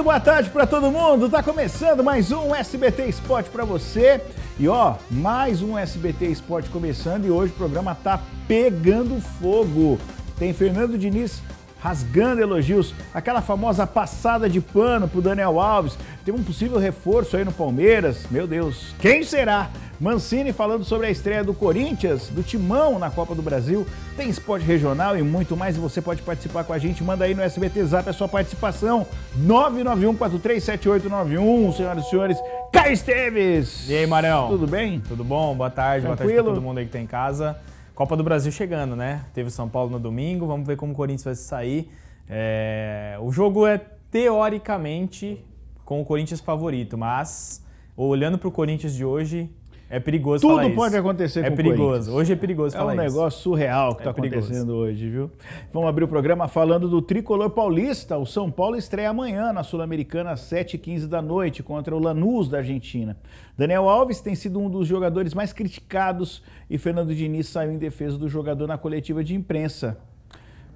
Muito boa tarde para todo mundo. Tá começando mais um SBT Esporte para você. E ó, mais um SBT Esporte começando e hoje o programa tá pegando fogo. Tem Fernando Diniz rasgando elogios, aquela famosa passada de pano para o Daniel Alves. Tem um possível reforço aí no Palmeiras. Meu Deus, quem será? Mancini falando sobre a estreia do Corinthians, do Timão na Copa do Brasil. Tem esporte regional e muito mais. Você pode participar com a gente. Manda aí no SBT Zap a sua participação. 991-437891, senhoras e senhores. Caio Esteves! E aí, Marão? Tudo bem? Tudo bom? Boa tarde, Tranquilo? boa tarde pra todo mundo aí que tá em casa. Copa do Brasil chegando, né? Teve o São Paulo no domingo, vamos ver como o Corinthians vai sair. É... O jogo é teoricamente com o Corinthians favorito, mas olhando para o Corinthians de hoje, é perigoso Tudo falar pode acontecer é com perigoso. Hoje é perigoso É um negócio surreal que está é tá acontecendo hoje, viu? Vamos abrir o programa falando do tricolor paulista. O São Paulo estreia amanhã na Sul-Americana às 7h15 da noite contra o Lanús da Argentina. Daniel Alves tem sido um dos jogadores mais criticados e Fernando Diniz saiu em defesa do jogador na coletiva de imprensa.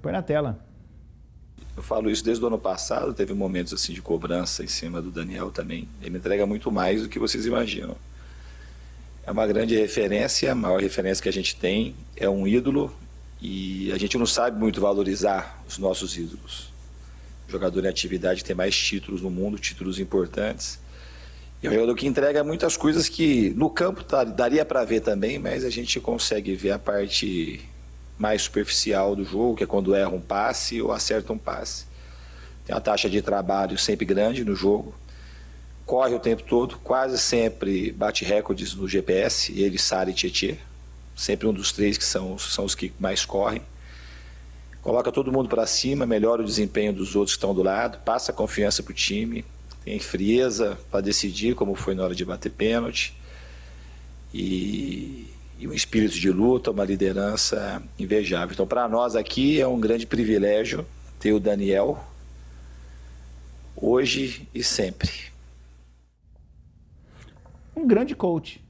Põe na tela. Eu falo isso desde o ano passado, teve momentos assim de cobrança em cima do Daniel também. Ele entrega muito mais do que vocês imaginam é uma grande referência, a maior referência que a gente tem, é um ídolo e a gente não sabe muito valorizar os nossos ídolos. O jogador em atividade tem mais títulos no mundo, títulos importantes. E é um jogador que entrega muitas coisas que no campo tá, daria para ver também, mas a gente consegue ver a parte mais superficial do jogo, que é quando erra um passe ou acerta um passe. Tem uma taxa de trabalho sempre grande no jogo corre o tempo todo, quase sempre bate recordes no GPS, ele, Sara e Tietê, sempre um dos três que são, são os que mais correm. Coloca todo mundo para cima, melhora o desempenho dos outros que estão do lado, passa confiança para o time, tem frieza para decidir, como foi na hora de bater pênalti, e, e um espírito de luta, uma liderança invejável. Então, para nós aqui é um grande privilégio ter o Daniel hoje e sempre grande coach.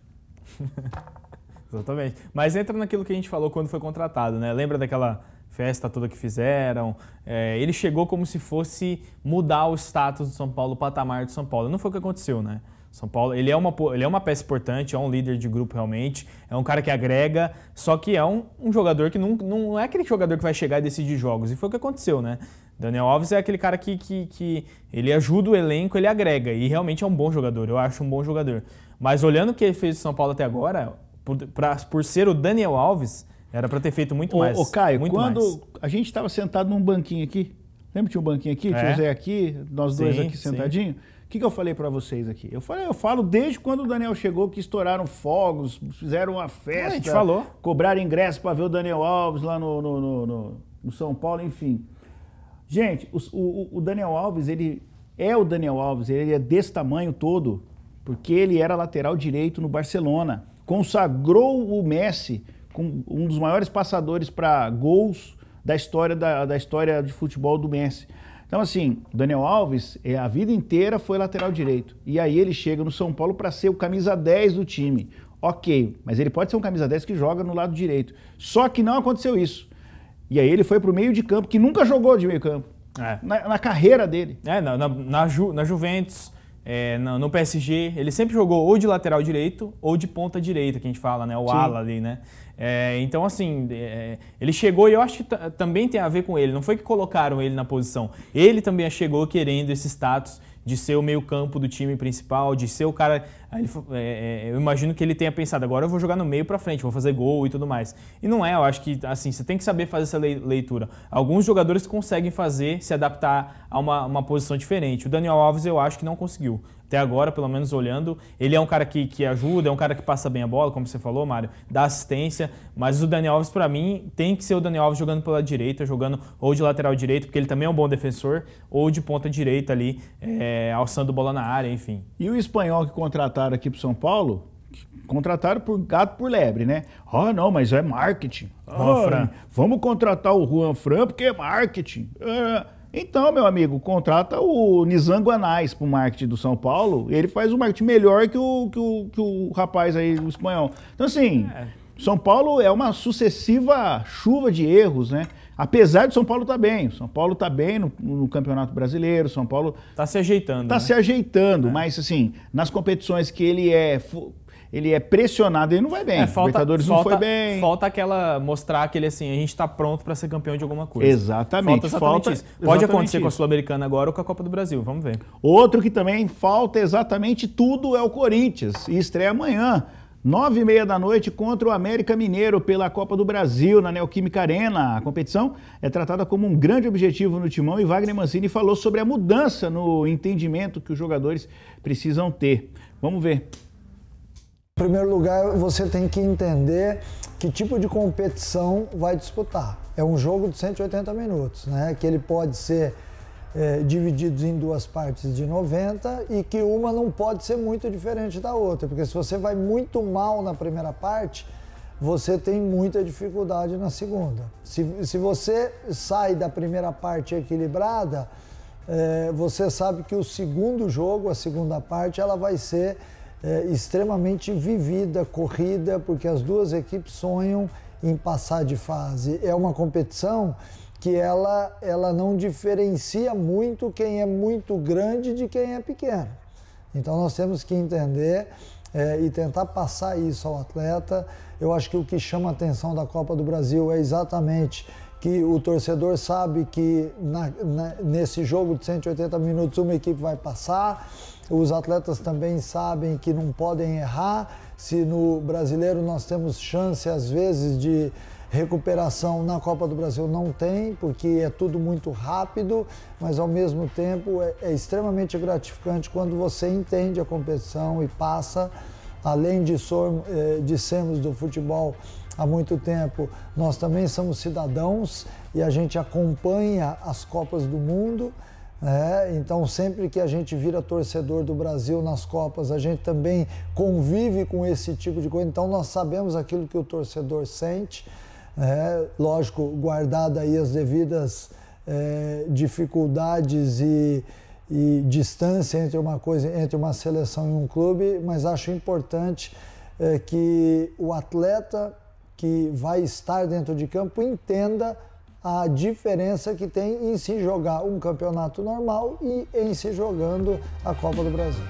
Exatamente. Mas entra naquilo que a gente falou quando foi contratado, né? Lembra daquela festa toda que fizeram? É, ele chegou como se fosse mudar o status do São Paulo, o patamar do São Paulo. Não foi o que aconteceu, né? São Paulo, ele é, uma, ele é uma peça importante, é um líder de grupo realmente, é um cara que agrega, só que é um, um jogador que não, não é aquele jogador que vai chegar e decidir jogos. E foi o que aconteceu, né? Daniel Alves é aquele cara que, que, que ele ajuda o elenco, ele agrega, e realmente é um bom jogador, eu acho um bom jogador. Mas olhando o que ele fez em São Paulo até agora, por, pra, por ser o Daniel Alves, era para ter feito muito ô, mais. Ô, Caio, muito quando mais. a gente estava sentado num banquinho aqui, lembra que tinha um banquinho aqui? Tinha é. o Zé aqui, nós dois aqui sentadinho. O que, que eu falei para vocês aqui? Eu, falei, eu falo desde quando o Daniel chegou que estouraram fogos, fizeram uma festa. É, a gente falou. Cobraram ingresso para ver o Daniel Alves lá no, no, no, no, no São Paulo, enfim. Gente, o, o, o Daniel Alves, ele é o Daniel Alves, ele é desse tamanho todo porque ele era lateral direito no Barcelona. Consagrou o Messi com um dos maiores passadores para gols da história, da, da história de futebol do Messi. Então, assim, Daniel Alves, é, a vida inteira foi lateral direito. E aí ele chega no São Paulo para ser o camisa 10 do time. Ok, mas ele pode ser um camisa 10 que joga no lado direito. Só que não aconteceu isso. E aí ele foi para o meio de campo, que nunca jogou de meio campo. É. Na, na, carreira dele. É, na, na, na, Ju, na Juventus, é, no, no, PSG, ele sempre jogou ou de lateral direito ou de ponta direita, que a gente fala, né? O Sim. ala ali, né? É, então, assim, é, ele chegou e eu acho que também tem a ver com ele. Não foi que colocaram ele na posição. Ele também chegou querendo esse status de ser o meio-campo do time principal, de ser o cara. Ele, é, é, é, eu imagino que ele tenha pensado, agora eu vou jogar no meio para frente, vou fazer gol e tudo mais. E não é, eu acho que assim, você tem que saber fazer essa leitura. Alguns jogadores conseguem fazer, se adaptar a uma, uma posição diferente. O Daniel Alves eu acho que não conseguiu até agora, pelo menos olhando, ele é um cara que, que ajuda, é um cara que passa bem a bola, como você falou, Mário, dá assistência, mas o Daniel Alves, para mim, tem que ser o Daniel Alves jogando pela direita, jogando ou de lateral direito, porque ele também é um bom defensor, ou de ponta direita ali, é, alçando bola na área, enfim. E o espanhol que contrataram aqui para São Paulo, contrataram por gato por lebre, né? Ah, oh, não, mas é marketing. Oh, vamos contratar o Juan Fran porque é marketing. Ah, então, meu amigo, contrata o Nizam Guanais o marketing do São Paulo. Ele faz o marketing melhor que o, que o, que o rapaz aí, o espanhol. Então, assim, é. São Paulo é uma sucessiva chuva de erros, né? Apesar de São Paulo estar tá bem. São Paulo está bem no, no, Campeonato Brasileiro, São Paulo... Está se ajeitando, Está né? se ajeitando, é. mas, assim, nas competições que ele é ele é pressionado e não vai bem. É, falta, Libertadores falta, não foi bem. Falta aquela mostrar aquele assim, a gente está pronto para ser campeão de alguma coisa. Exatamente. Falta exatamente falta, isso. Pode exatamente acontecer isso. com a Sul-Americana agora ou com a Copa do Brasil, vamos ver. Outro que também falta exatamente tudo é o Corinthians e estreia amanhã. Nove e meia da noite contra o América Mineiro pela Copa do Brasil na Neoquímica Arena. A competição é tratada como um grande objetivo no timão e Wagner Mancini falou sobre a mudança no entendimento que os jogadores precisam ter. Vamos ver em primeiro lugar, você tem que entender que tipo de competição vai disputar. É um jogo de 180 minutos, né? Que ele pode ser é, dividido em duas partes de 90 e que uma não pode ser muito diferente da outra, porque se você vai muito mal na primeira parte, você tem muita dificuldade na segunda. Se, se você sai da primeira parte equilibrada, é, você sabe que o segundo jogo, a segunda parte, ela vai ser é, extremamente vivida, corrida, porque as duas equipes sonham em passar de fase. É uma competição que ela, ela não diferencia muito quem é muito grande de quem é pequeno. Então nós temos que entender é, e tentar passar isso ao atleta. Eu acho que o que chama a atenção da Copa do Brasil é exatamente que o torcedor sabe que na, na, nesse jogo de 180 minutos uma equipe vai passar, os atletas também sabem que não podem errar. Se no brasileiro nós temos chance, às vezes, de recuperação na Copa do Brasil não tem, porque é tudo muito rápido, mas ao mesmo tempo é, é extremamente gratificante quando você entende a competição e passa, além de, sor, eh, de sermos do futebol há muito tempo. Nós também somos cidadãos e a gente acompanha as Copas do Mundo. Né? Então, sempre que a gente vira torcedor do Brasil nas Copas, a gente também convive com esse tipo de coisa. Então, nós sabemos aquilo que o torcedor sente. Né? Lógico, guardada aí as devidas é, dificuldades e, e distância entre uma coisa, entre uma seleção e um clube, mas acho importante é que o atleta que vai estar dentro de campo entenda a diferença que tem em se jogar um campeonato normal e em se jogando a Copa do Brasil.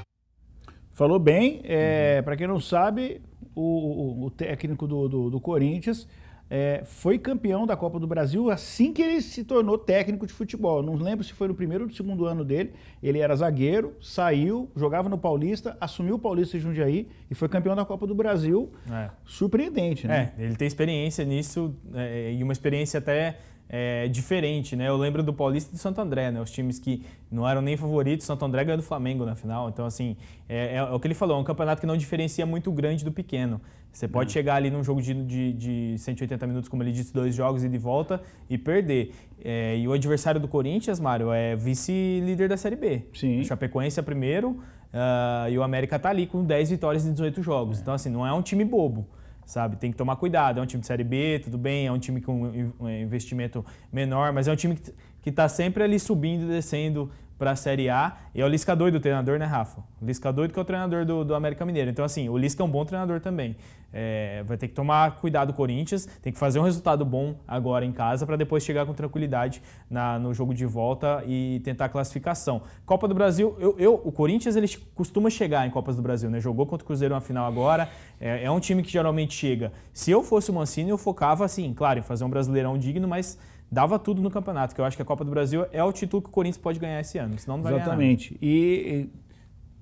Falou bem. É, Para quem não sabe, o, o técnico do, do, do Corinthians é, foi campeão da Copa do Brasil assim que ele se tornou técnico de futebol. Não lembro se foi no primeiro ou no segundo ano dele. Ele era zagueiro, saiu, jogava no Paulista, assumiu o Paulista de Jundiaí e foi campeão da Copa do Brasil. É. Surpreendente, né? É, ele tem experiência nisso é, e uma experiência até é, diferente, né? Eu lembro do Paulista e do Santo André, né? Os times que não eram nem favoritos, Santo André ganhou do Flamengo na final. Então, assim, é, é, o que ele falou, é um campeonato que não diferencia muito o grande do pequeno. Você pode uhum. chegar ali num jogo de, de, de, 180 minutos, como ele disse, dois jogos e de volta e perder. É, e o adversário do Corinthians, Mário, é vice-líder da Série B. Sim. O Chapecoense é primeiro uh, e o América tá ali com 10 vitórias em 18 jogos. É. Então, assim, não é um time bobo sabe? Tem que tomar cuidado. É um time de Série B, tudo bem, é um time com um investimento menor, mas é um time que está sempre ali subindo e descendo para a Série A. E é o Lisca doido o treinador, né, Rafa? O Lisca doido que é o treinador do, do América Mineiro. Então, assim, o Lisca é um bom treinador também. É, vai ter que tomar cuidado o Corinthians, tem que fazer um resultado bom agora em casa para depois chegar com tranquilidade na, no jogo de volta e tentar a classificação. Copa do Brasil, eu, eu, o Corinthians ele costuma chegar em Copas do Brasil, né? Jogou contra o Cruzeiro na final agora, é, é um time que geralmente chega. Se eu fosse o Mancini, eu focava, assim, claro, em fazer um brasileirão digno, mas dava tudo no campeonato, que eu acho que a Copa do Brasil é o título que o Corinthians pode ganhar esse ano, senão não vai Exatamente. ganhar. Exatamente. E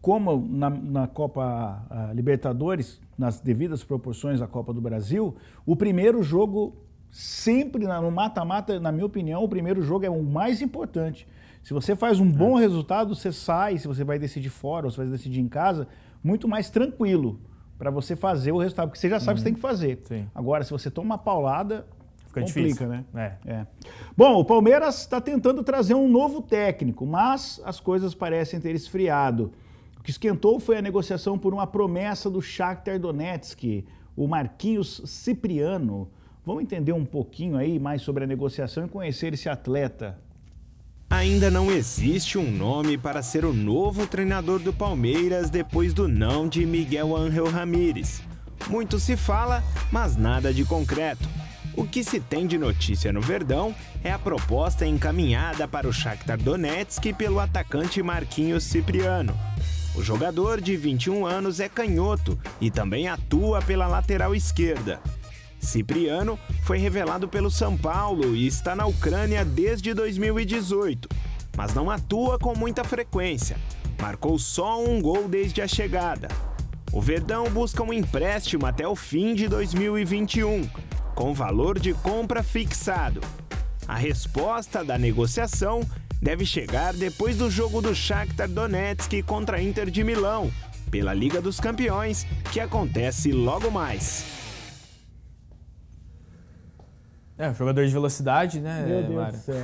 como na, na Copa uh, Libertadores, nas devidas proporções da Copa do Brasil, o primeiro jogo sempre no mata-mata, na minha opinião, o primeiro jogo é o mais importante. Se você faz um bom é. resultado, você sai, se você vai decidir fora ou se vai decidir em casa, muito mais tranquilo para você fazer o resultado, porque você já sabe o uhum. que você uhum. tem que fazer. Sim. Agora, se você toma uma paulada, Fica Complica, difícil. né? É. é. Bom, o Palmeiras está tentando trazer um novo técnico, mas as coisas parecem ter esfriado. O que esquentou foi a negociação por uma promessa do Shakhtar Donetsk, o Marquinhos Cipriano. Vamos entender um pouquinho aí mais sobre a negociação e conhecer esse atleta. Ainda não existe um nome para ser o novo treinador do Palmeiras depois do não de Miguel Ángel Ramírez. Muito se fala, mas nada de concreto. O que se tem de notícia no Verdão é a proposta encaminhada para o Shakhtar Donetsk pelo atacante Marquinhos Cipriano. O jogador de 21 anos é canhoto e também atua pela lateral esquerda. Cipriano foi revelado pelo São Paulo e está na Ucrânia desde 2018, mas não atua com muita frequência. Marcou só um gol desde a chegada. O Verdão busca um empréstimo até o fim de 2021 com valor de compra fixado. A resposta da negociação deve chegar depois do jogo do Shakhtar Donetsk contra a Inter de Milão, pela Liga dos Campeões, que acontece logo mais. É, jogador de velocidade, né, Meu Deus Lara? Do céu.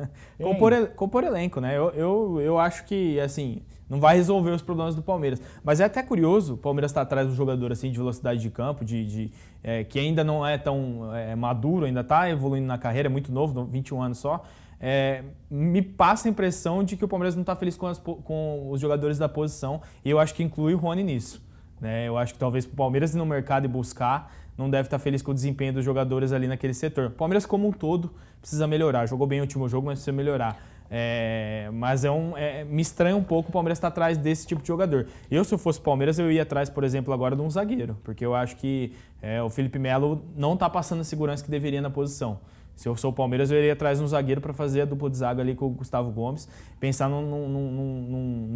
compor, compor elenco, né? Eu, eu, eu acho que, assim, não vai resolver os problemas do Palmeiras. Mas é até curioso, o Palmeiras está atrás de um jogador assim de velocidade de campo, de, de é, que ainda não é tão é, maduro, ainda está evoluindo na carreira, é muito novo, 21 anos só. É, me passa a impressão de que o Palmeiras não está feliz com, as, com, os jogadores da posição, e eu acho que inclui o Rony nisso. Né? Eu acho que talvez para o Palmeiras ir no mercado e buscar não deve estar feliz com o desempenho dos jogadores ali naquele setor. Palmeiras, como um todo, precisa melhorar. Jogou bem o último jogo, mas precisa melhorar. É, mas é um, é, me estranha um pouco o Palmeiras estar atrás desse tipo de jogador. Eu, se eu fosse Palmeiras, eu ia atrás, por exemplo, agora de um zagueiro, porque eu acho que é, o Felipe Melo não está passando a segurança que deveria na posição. Se eu sou o Palmeiras, eu iria atrás de um zagueiro para fazer a dupla de zaga ali com o Gustavo Gomes, pensar num, num, num,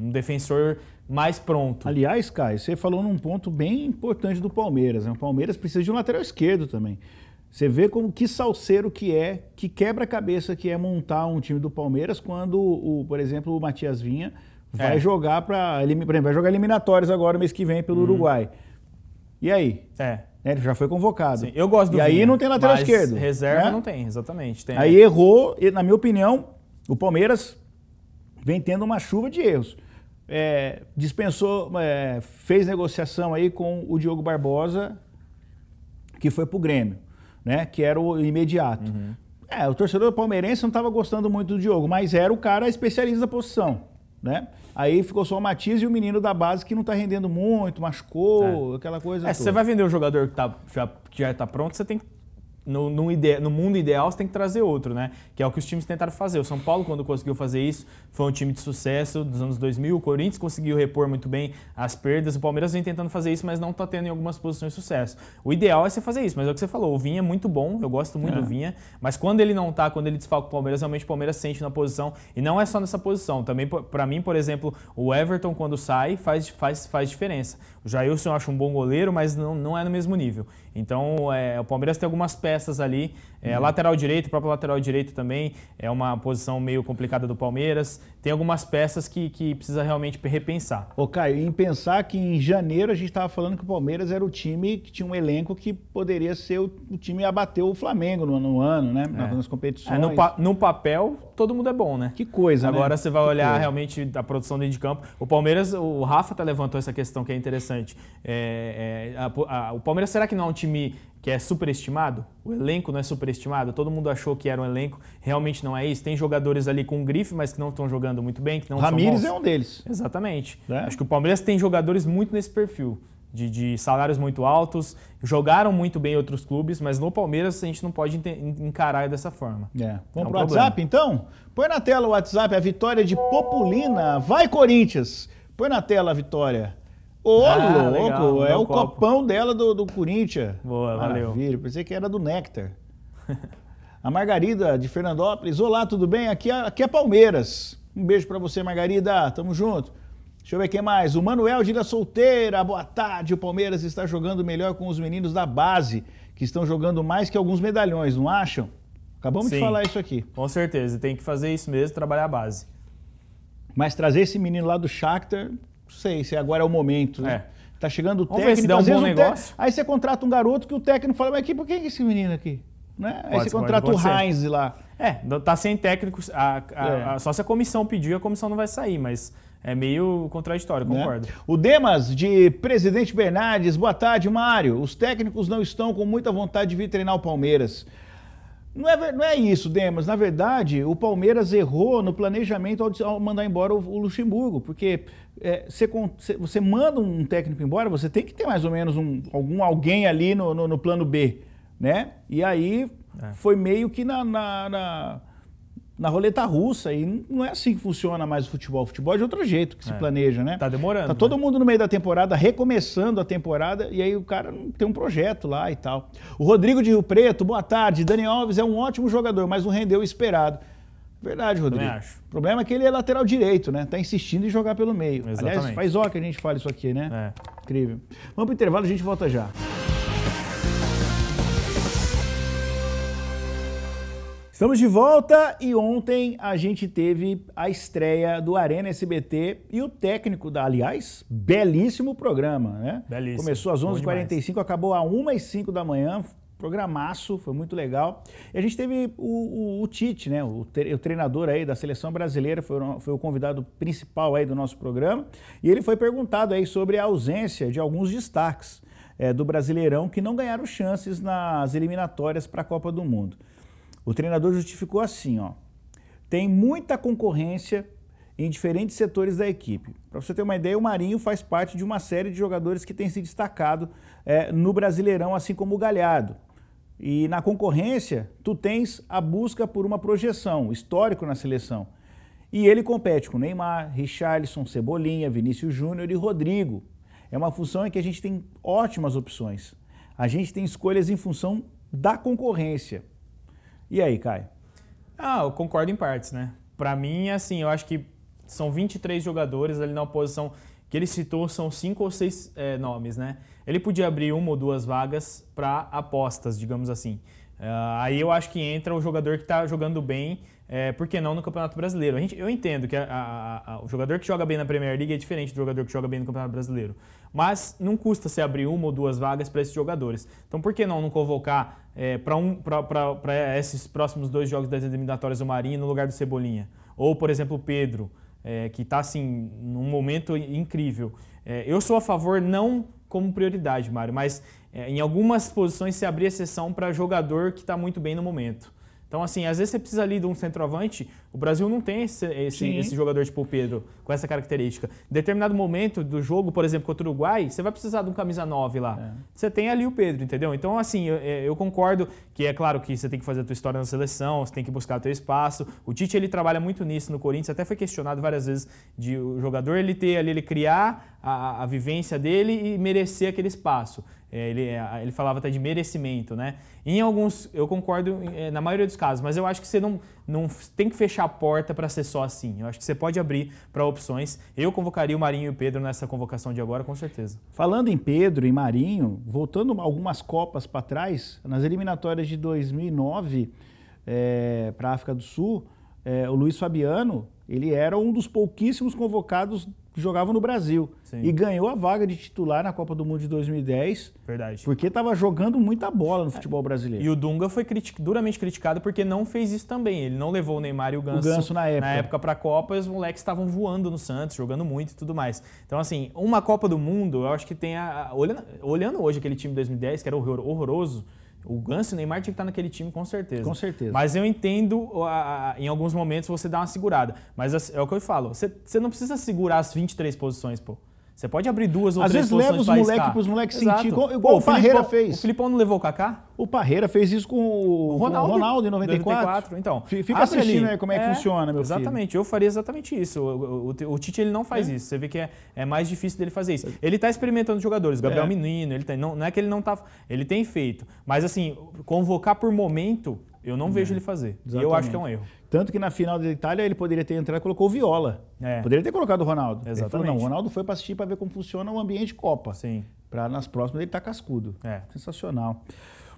num defensor mais pronto. Aliás, Caio, você falou num ponto bem importante do Palmeiras. Né? O Palmeiras precisa de um lateral esquerdo também. Você vê como que salseiro que é, que quebra-cabeça que é montar um time do Palmeiras quando, o, por exemplo, o Matias Vinha vai é. jogar para vai jogar eliminatórias agora mês que vem pelo hum. Uruguai. E aí? É. Né? Ele já foi convocado. Sim, eu gosto do E aí não tem lateral esquerdo. Reserva né? não tem, exatamente. Tem... Aí errou, e, na minha opinião, o Palmeiras vem tendo uma chuva de erros. É, dispensou, é, fez negociação aí com o Diogo Barbosa, que foi pro Grêmio, né? Que era o imediato. Uhum. É, o torcedor palmeirense não estava gostando muito do Diogo, mas era o cara especialista da posição né? Aí ficou só o Matias e o menino da base que não está rendendo muito, machucou, é. aquela coisa. É, toda. você vai vender um jogador que tá, já, já tá pronto, você tem que no, no, ide, no, mundo ideal você tem que trazer outro, né? Que é o que os times tentaram fazer. O São Paulo, quando conseguiu fazer isso, foi um time de sucesso dos anos 2000. O Corinthians conseguiu repor muito bem as perdas. O Palmeiras vem tentando fazer isso, mas não está tendo em algumas posições sucesso. O ideal é você fazer isso, mas é o que você falou. O Vinha é muito bom, eu gosto muito é. do Vinha, mas quando ele não está, quando ele desfalca o Palmeiras, realmente o Palmeiras sente na posição. E não é só nessa posição. Também, para mim, por exemplo, o Everton, quando sai, faz, faz, faz diferença. O Jailson eu acho um bom goleiro, mas não, não é no mesmo nível. Então, é, o Palmeiras tem algumas peças ali é, lateral direito, próprio lateral direito também é uma posição meio complicada do Palmeiras. Tem algumas peças que, que precisa realmente repensar. Ô Caio, em pensar que em janeiro a gente estava falando que o Palmeiras era o time que tinha um elenco que poderia ser o, o time a bater o Flamengo no, no ano, né? É. Nas competições. É, no, pa, no, papel, todo mundo é bom, né? Que coisa, né? Agora né? você vai que olhar coisa. realmente a produção dentro de campo. O Palmeiras, o Rafa até levantou essa questão que é interessante. É, é a, a, o Palmeiras será que não é um time que é superestimado? O elenco não é superestimado? Todo mundo achou que era um elenco, realmente não é isso. Tem jogadores ali com grife, mas que não estão jogando muito bem. Que não Ramires é um deles. Exatamente. Né? Acho que o Palmeiras tem jogadores muito nesse perfil. De, de, salários muito altos, jogaram muito bem em outros clubes, mas no Palmeiras a gente não pode encarar dessa forma. É. Vamos é um pro WhatsApp então? Põe na tela o WhatsApp, a vitória de Populina. Vai, Corinthians! Põe na tela a vitória. Ô, ah, louco! Legal, é o copo. copão dela do, do Corinthians. Boa, Maravilha. valeu. Pensei que era do Nectar. A Margarida de Fernandópolis. Olá, tudo bem? Aqui é, aqui é Palmeiras. Um beijo para você, Margarida. Tamo junto. Deixa eu ver quem mais. O Manuel de Ilha Solteira. Boa tarde. O Palmeiras está jogando melhor com os meninos da base, que estão jogando mais que alguns medalhões, não acham? Acabamos Sim, de falar isso aqui. Com certeza. Tem que fazer isso mesmo, trabalhar a base. Mas trazer esse menino lá do Shakhtar sei se agora é o momento, né? É. Tá chegando o Vamos técnico, ver se dá um bom negócio. Aí você contrata um garoto que o técnico fala, mas que, por que é esse menino aqui? Né? Pode, aí você contrata pode, pode o Heinz lá. É, tá sem técnico, a, a, é. a, só se a comissão pedir, a comissão não vai sair, mas é meio contraditório, né? concordo. O Demas, de Presidente Bernardes, boa tarde, Mário. Os técnicos não estão com muita vontade de vir treinar o Palmeiras. Não é, não é isso, Demas. Na verdade, o Palmeiras errou no planejamento ao, mandar embora o, Luxemburgo, porque é, você, você, manda um técnico embora, você tem que ter mais ou menos um, algum alguém ali no, no, no, plano B, né? E aí é. foi meio que na, na, na na roleta russa e não é assim que funciona mais o futebol. O futebol é de outro jeito que se é. planeja, né? Tá demorando. Tá todo né? mundo no meio da temporada, recomeçando a temporada e aí o cara tem um projeto lá e tal. O Rodrigo de Rio Preto, boa tarde. Dani Alves é um ótimo jogador, mas não rendeu o esperado. Verdade, Rodrigo. acho. O problema é que ele é lateral direito, né? Tá insistindo em jogar pelo meio. Exatamente. Aliás, faz hora que a gente fala isso aqui, né? É. Incrível. Vamos pro intervalo, a gente volta já. Estamos de volta e ontem a gente teve a estreia do Arena SBT e o técnico da, aliás, belíssimo programa, né? Belíssimo. Começou às 11h45, acabou às 1h05 da manhã, programaço, foi muito legal. E a gente teve o, o, o Tite, né? O, o, treinador aí da seleção brasileira, foi, foi o convidado principal aí do nosso programa. E ele foi perguntado aí sobre a ausência de alguns destaques é, do Brasileirão que não ganharam chances nas eliminatórias para a Copa do Mundo. O treinador justificou assim, ó. Tem muita concorrência em diferentes setores da equipe. Para você ter uma ideia, o Marinho faz parte de uma série de jogadores que tem se destacado é, no Brasileirão, assim como o Galhardo. E na concorrência, tu tens a busca por uma projeção histórico na seleção. E ele compete com Neymar, Richarlison, Cebolinha, Vinícius Júnior e Rodrigo. É uma função em que a gente tem ótimas opções. A gente tem escolhas em função da concorrência. E aí, Caio? Ah, eu concordo em partes, né? Para mim, assim, eu acho que são 23 jogadores ali na posição que ele citou, são cinco ou seis é, nomes, né? Ele podia abrir uma ou duas vagas para apostas, digamos assim. Uh, aí eu acho que entra o jogador que está jogando bem é, por que não no Campeonato Brasileiro? Gente, eu entendo que a, a, a, o jogador que joga bem na Premier League é diferente do jogador que joga bem no Campeonato Brasileiro. Mas não custa se abrir uma ou duas vagas para esses jogadores. Então por que não não convocar é, para um, esses próximos dois jogos das eliminatórias o Marinho no lugar do Cebolinha? Ou, por exemplo, o Pedro, é, que está assim, num momento incrível. É, eu sou a favor não como prioridade, Mário, mas é, em algumas posições se abrir exceção para jogador que está muito bem no momento. Então, assim, às vezes você precisa ali de um centroavante. O Brasil não tem esse, esse, esse jogador tipo o Pedro, com essa característica. Em determinado momento do jogo, por exemplo, contra o Uruguai, você vai precisar de um camisa 9 lá. É. Você tem ali o Pedro, entendeu? Então, assim, eu, é, eu, concordo que é claro que você tem que fazer a tua história na seleção, você tem que buscar o teu espaço. O Tite, ele trabalha muito nisso no Corinthians. Até foi questionado várias vezes de o jogador ele ter ali, ele criar a, a vivência dele e merecer aquele espaço. É, ele, é, ele falava até de merecimento, né? Em alguns, eu concordo é, na maioria dos casos, mas eu acho que você não, não tem que fechar a porta para ser só assim. Eu acho que você pode abrir para opções. Eu convocaria o Marinho e o Pedro nessa convocação de agora, com certeza. Falando em Pedro e Marinho, voltando algumas Copas para trás, nas eliminatórias de 2009 é, para a África do Sul, é, o Luiz Fabiano, ele era um dos pouquíssimos convocados jogava no Brasil. Sim. E ganhou a vaga de titular na Copa do Mundo de 2010. Verdade. Porque estava jogando muita bola no futebol brasileiro. E o Dunga foi critic duramente criticado porque não fez isso também. Ele não levou o Neymar e o Ganso, o Ganso na época, na época para a Copa. E os moleques estavam voando no Santos, jogando muito e tudo mais. Então, assim, uma Copa do Mundo, eu acho que tem a. olhando, olhando hoje aquele time de 2010, que era horror, horroroso o Ganso e o Neymar tinha que estar naquele time, com certeza. Com certeza. Mas eu entendo, em alguns momentos, você dá uma segurada. Mas assim, é o que eu falo, você, você não precisa segurar as 23 posições, pô. Você pode abrir duas ou Às três vezes leva os moleques para os moleques sentir, igual Pô, o, o Parreira Filipão, fez. O Filipão não levou o Kaká? O Parreira fez isso com o Ronaldo, com o Ronaldo em 94. 94. Então, Fica assistindo como é, é que funciona, meu Exatamente, filho. eu faria exatamente isso. O, o, o Tite ele não faz é. isso. Você vê que é, é mais difícil dele fazer isso. Ele está experimentando jogadores, é. Gabriel Menino, ele tá- não, não é que ele não está. ele tem feito, mas assim, convocar por momento eu não é. vejo né. ele fazer. Exatamente. E eu acho que é um erro. Tanto que na final da Itália ele poderia ter entrado e colocou Viola. É. Poderia ter colocado o Ronaldo. Exatamente. falou, não, o Ronaldo foi para assistir para ver como funciona o ambiente Copa. Sim. Para nas próximas ele tá cascudo. É. Sensacional.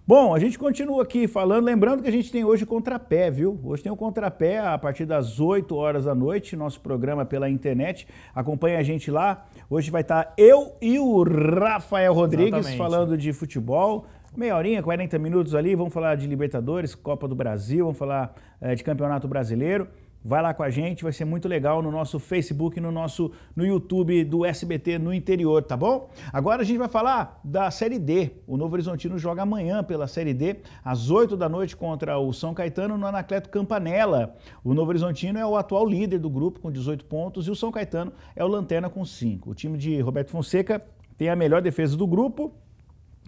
Bom, a gente continua aqui falando, lembrando que a gente tem hoje contrapé, viu? Hoje tem o contrapé a partir das 8 horas da noite, nosso programa pela internet. Acompanha a gente lá. Hoje vai estar tá eu e o Rafael Rodrigues Exatamente. falando de futebol, meia horinha, 40 minutos ali, vamos falar de Libertadores, Copa do Brasil, vamos falar é, de Campeonato Brasileiro. Vai lá com a gente, vai ser muito legal no nosso Facebook, no nosso no YouTube do SBT no interior, tá bom? Agora a gente vai falar da Série D. O Novo Horizontino joga amanhã pela Série D, às 8 da noite contra o São Caetano no Anacleto Campanella. O Novo Horizontino é o atual líder do grupo com 18 pontos e o São Caetano é o lanterna com 5. O time de Roberto Fonseca tem a melhor defesa do grupo,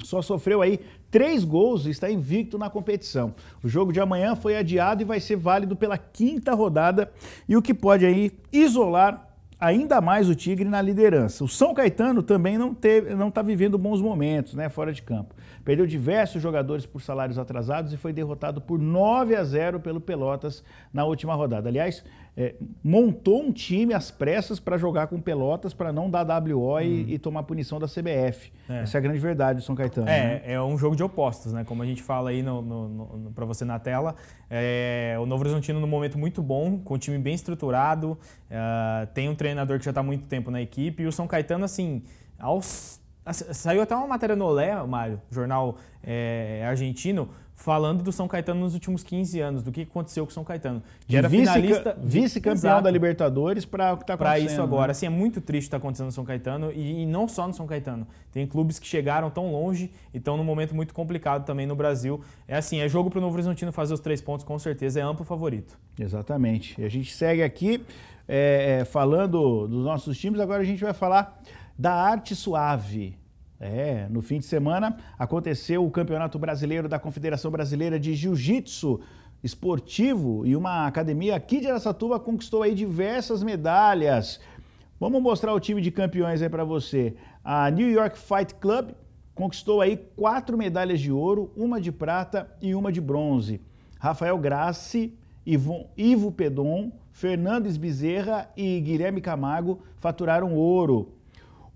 só sofreu aí três gols e está invicto na competição. O jogo de amanhã foi adiado e vai ser válido pela quinta rodada, e o que pode aí isolar ainda mais o Tigre na liderança. O São Caetano também não teve, não está vivendo bons momentos, né, fora de campo. Perdeu diversos jogadores por salários atrasados e foi derrotado por 9 a 0 pelo Pelotas na última rodada. Aliás, é, montou um time às pressas para jogar com Pelotas para não dar WO uhum. e, e, tomar punição da CBF. É. Essa é a grande verdade do São Caetano. É, né? é um jogo de opostos, né? Como a gente fala aí para você na tela, é, o Novo Horizontino no momento muito bom, com um time bem estruturado, é, tem um treinador que já está há muito tempo na equipe e o São Caetano assim, aos, saiu até uma matéria no Olé, Mário, jornal é, argentino falando do São Caetano nos últimos 15 anos, do que aconteceu com o São Caetano. Que era finalista. Vice-campeão da Libertadores para o que está acontecendo. Para isso agora. Né? Assim, é muito triste o que está acontecendo no São Caetano e, e, não só no São Caetano. Tem clubes que chegaram tão longe e estão num momento muito complicado também no Brasil. É assim, é jogo para o Novo Horizontino fazer os três pontos, com certeza. É amplo favorito. Exatamente. E a gente segue aqui é, é falando dos nossos times. Agora a gente vai falar da arte suave. É, no fim de semana aconteceu o Campeonato Brasileiro da Confederação Brasileira de Jiu-Jitsu Esportivo e uma academia aqui de Aracatuba conquistou aí diversas medalhas. Vamos mostrar o time de campeões aí para você. A New York Fight Club conquistou aí quatro medalhas de ouro, uma de prata e uma de bronze. Rafael Grassi, Ivo, Ivo Pedon, Fernandes Bezerra e Guilherme Camargo faturaram ouro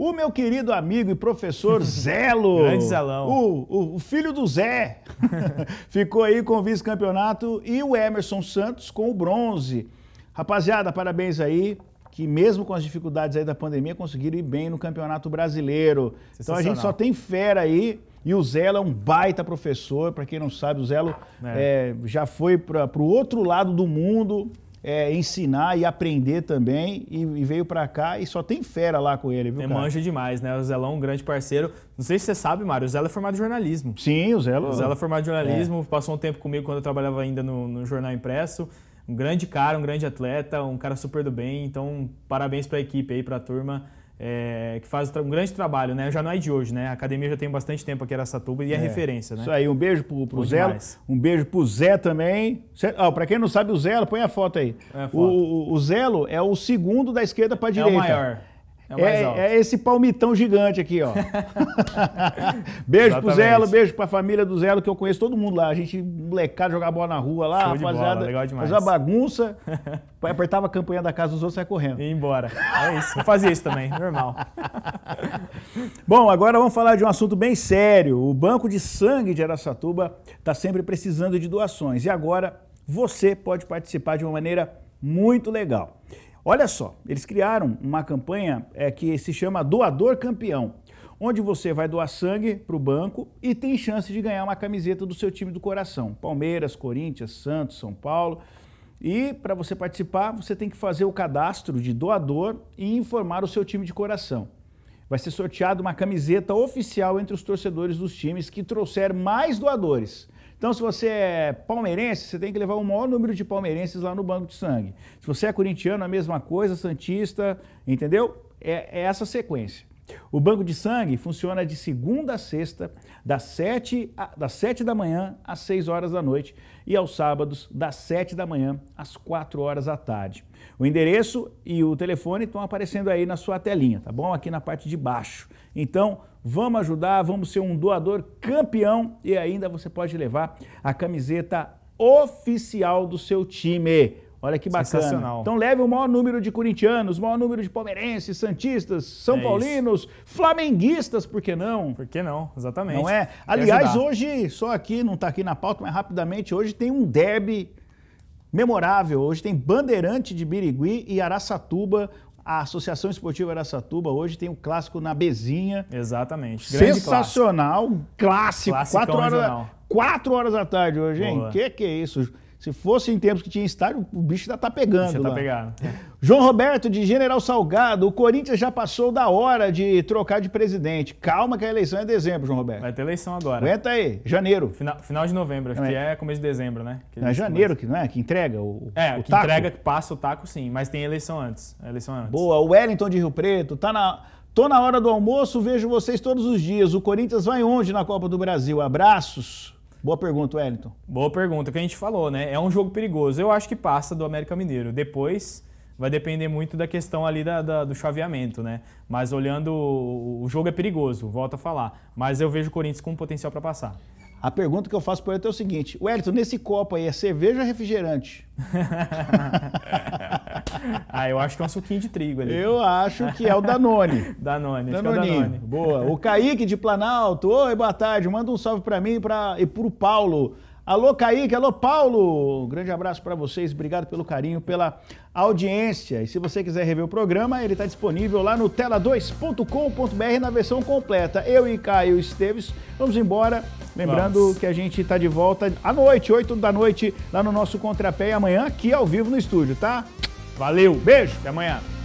o meu querido amigo e professor Zelo. Grande Zelão. O, o, o, filho do Zé. Ficou aí com o vice-campeonato e o Emerson Santos com o bronze. Rapaziada, parabéns aí. Que mesmo com as dificuldades aí da pandemia, conseguiram ir bem no Campeonato Brasileiro. Então a gente só tem fera aí. E o Zelo é um baita professor. Para quem não sabe, o Zelo é. É, já foi para o outro lado do mundo é, ensinar e aprender também e, e veio para cá e só tem fera lá com ele, viu? cara? manja demais, né? O Zelão, é um grande parceiro. Não sei se você sabe, Mário, o Zelo é formado em jornalismo. Sim, o Zelo. O Zelo é formado em jornalismo, é. passou um tempo comigo quando eu trabalhava ainda no, no Jornal Impresso um grande cara, um grande atleta, um cara super do bem. Então, parabéns para a equipe aí, para a turma é, que faz um grande trabalho, né? Já não é de hoje, né? A academia já tem bastante tempo aqui era Satuba e é, é, referência, né? Isso aí, um beijo pro, pro Zé, demais. um beijo pro Zé também. Ah, para quem não sabe, o Zelo, põe a foto aí. É a foto. O, o, Zelo é o segundo da esquerda para direita. É o maior. É, é, é, esse palmitão gigante aqui, ó. beijo Exatamente. pro Zelo, beijo pra família do Zelo, que eu conheço todo mundo lá. A gente, molecada, jogava bola na rua lá, Show rapaziada. Bola, legal demais. Fazia bagunça, apertava a campanha da casa dos outros e saia correndo. E embora. É isso. Eu fazia isso também, normal. Bom, agora vamos falar de um assunto bem sério. O Banco de Sangue de Araçatuba está sempre precisando de doações. E agora você pode participar de uma maneira muito legal. Olha só, eles criaram uma campanha é, que se chama Doador Campeão, onde você vai doar sangue para o banco e tem chance de ganhar uma camiseta do seu time do coração: Palmeiras, Corinthians, Santos, São Paulo. E para você participar, você tem que fazer o cadastro de doador e informar o seu time de coração. Vai ser sorteada uma camiseta oficial entre os torcedores dos times que trouxer mais doadores. Então, se você é palmeirense, você tem que levar o maior número de palmeirenses lá no banco de sangue. Se você é corintiano, a mesma coisa, santista, entendeu? É, é essa sequência. O banco de sangue funciona de segunda a sexta, das 7, a, das 7 da manhã às 6 horas da noite e aos sábados, das 7 da manhã às 4 horas da tarde. O endereço e o telefone estão aparecendo aí na sua telinha, tá bom? Aqui na parte de baixo. Então, Vamos ajudar, vamos ser um doador campeão e ainda você pode levar a camiseta oficial do seu time. Olha que bacana. Então leve o maior número de corintianos, o maior número de palmeirenses, santistas, são é paulinos, isso. flamenguistas, por que não? Por que não? Exatamente. Não é? Quer Aliás, ajudar. hoje, só aqui, não está aqui na pauta, mas rapidamente, hoje tem um derby memorável. Hoje tem Bandeirante de Birigui e Araçatuba, a Associação Esportiva Aracatuba hoje tem o um clássico na Bezinha. Exatamente. Sensacional, clássico. clássico. Quatro, horas, quatro horas da tarde hoje, hein? Boa. Que que é isso? Se fosse em tempos que tinha estádio, o bicho já tá pegando. Já tá pegando. É. João Roberto, de General Salgado, o Corinthians já passou da hora de trocar de presidente. Calma que a eleição é dezembro, João Roberto. Vai ter eleição agora. Aguenta aí, janeiro. Final, final de novembro, acho é. que é começo de dezembro, né? Que é janeiro começa. que não é? Que entrega o É, o que taco. entrega, que passa o taco, sim. Mas tem eleição antes. É eleição antes. Boa, o Wellington de Rio Preto, tá na... Tô na hora do almoço, vejo vocês todos os dias. O Corinthians vai onde na Copa do Brasil? Abraços. Boa pergunta, Wellington. Boa pergunta, que a gente falou, né? É um jogo perigoso. Eu acho que passa do América Mineiro. Depois vai depender muito da questão ali da, da, do chaveamento, né? Mas olhando, o jogo é perigoso, volto a falar. Mas eu vejo o Corinthians com potencial para passar. A pergunta que eu faço para ele é o seguinte: Wellington, nesse copo aí é cerveja ou refrigerante? ah, eu acho que é um suquinho de trigo ali. Eu acho que é o Danone. Danone, Danone. É o Danone. Boa. O Kaique de Planalto, oi, boa tarde. Manda um salve para mim e para o Paulo. Alô, Kaique, alô, Paulo. Um grande abraço para vocês, obrigado pelo carinho, pela audiência. E se você quiser rever o programa, ele está disponível lá no tela2.com.br na versão completa. Eu e Caio Esteves vamos embora. Lembrando que a gente está de volta à noite, 8 da noite, lá no nosso Contrapé e amanhã aqui ao vivo no estúdio, tá? Valeu, beijo, até amanhã.